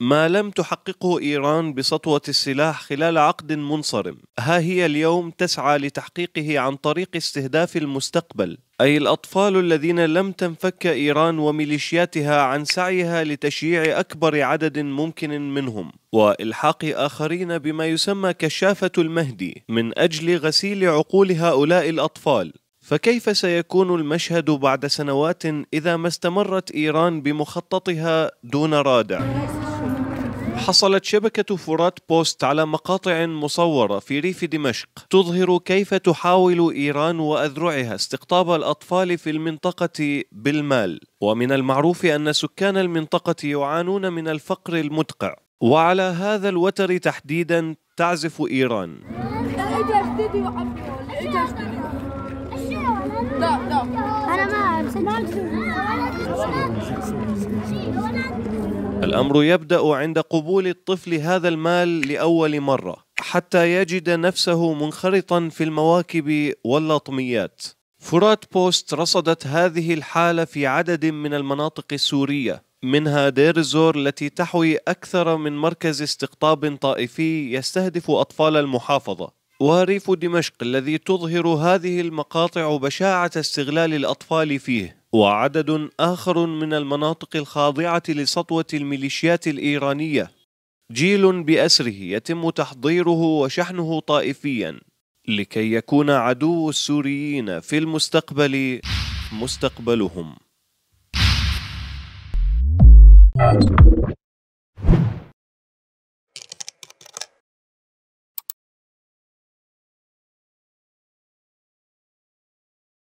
ما لم تحققه ايران بسطوه السلاح خلال عقد منصرم ها هي اليوم تسعى لتحقيقه عن طريق استهداف المستقبل اي الاطفال الذين لم تنفك ايران وميليشياتها عن سعيها لتشييع اكبر عدد ممكن منهم والحاق اخرين بما يسمى كشافه المهدي من اجل غسيل عقول هؤلاء الاطفال فكيف سيكون المشهد بعد سنوات اذا ما استمرت ايران بمخططها دون رادع حصلت شبكة فرات بوست على مقاطع مصورة في ريف دمشق تظهر كيف تحاول إيران وأذرعها استقطاب الأطفال في المنطقة بالمال ومن المعروف أن سكان المنطقة يعانون من الفقر المدقع وعلى هذا الوتر تحديدا تعزف إيران الأمر يبدأ عند قبول الطفل هذا المال لأول مرة حتى يجد نفسه منخرطا في المواكب واللطميات فرات بوست رصدت هذه الحالة في عدد من المناطق السورية منها دير الزور التي تحوي أكثر من مركز استقطاب طائفي يستهدف أطفال المحافظة وريف دمشق الذي تظهر هذه المقاطع بشاعة استغلال الأطفال فيه وعدد آخر من المناطق الخاضعة لسطوة الميليشيات الإيرانية جيل بأسره يتم تحضيره وشحنه طائفيا لكي يكون عدو السوريين في المستقبل مستقبلهم